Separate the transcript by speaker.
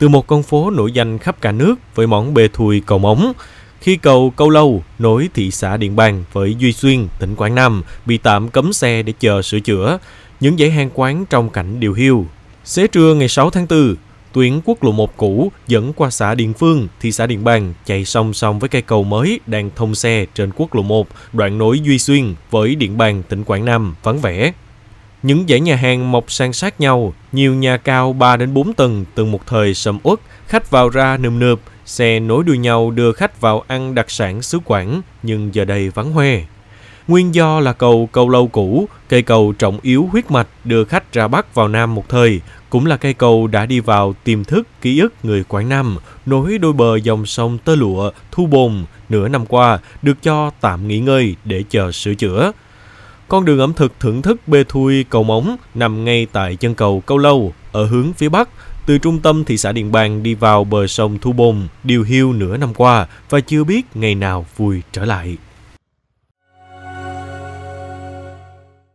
Speaker 1: từ một con phố nổi danh khắp cả nước với món bê thui cầu móng. Khi cầu Câu Lâu nối thị xã Điện Bàn với Duy Xuyên, tỉnh Quảng Nam bị tạm cấm xe để chờ sửa chữa, những dãy hàng quán trong cảnh điều hiu. Xế trưa ngày 6 tháng 4, tuyến quốc lộ 1 cũ dẫn qua xã Điện Phương, thị xã Điện Bàn chạy song song với cây cầu mới đang thông xe trên quốc lộ 1 đoạn nối Duy Xuyên với Điện Bàn, tỉnh Quảng Nam vắng vẻ. Những dãy nhà hàng mọc san sát nhau, nhiều nhà cao 3 đến 4 tầng từng một thời sầm uất, khách vào ra nườm nượp, xe nối đuôi nhau đưa khách vào ăn đặc sản xứ Quảng, nhưng giờ đây vắng hoe. Nguyên do là cầu cầu lâu cũ, cây cầu trọng yếu huyết mạch đưa khách ra Bắc vào Nam một thời, cũng là cây cầu đã đi vào tiềm thức ký ức người Quảng Nam, nối đôi bờ dòng sông Tơ Lụa, Thu Bồn, nửa năm qua, được cho tạm nghỉ ngơi để chờ sửa chữa. Con đường ẩm thực thưởng thức Bê Thui Cầu Móng nằm ngay tại chân cầu Câu Lâu, ở hướng phía Bắc, từ trung tâm thị xã Điện Bàn đi vào bờ sông Thu Bồn, điều hưu nửa năm qua và chưa biết ngày nào vui trở lại.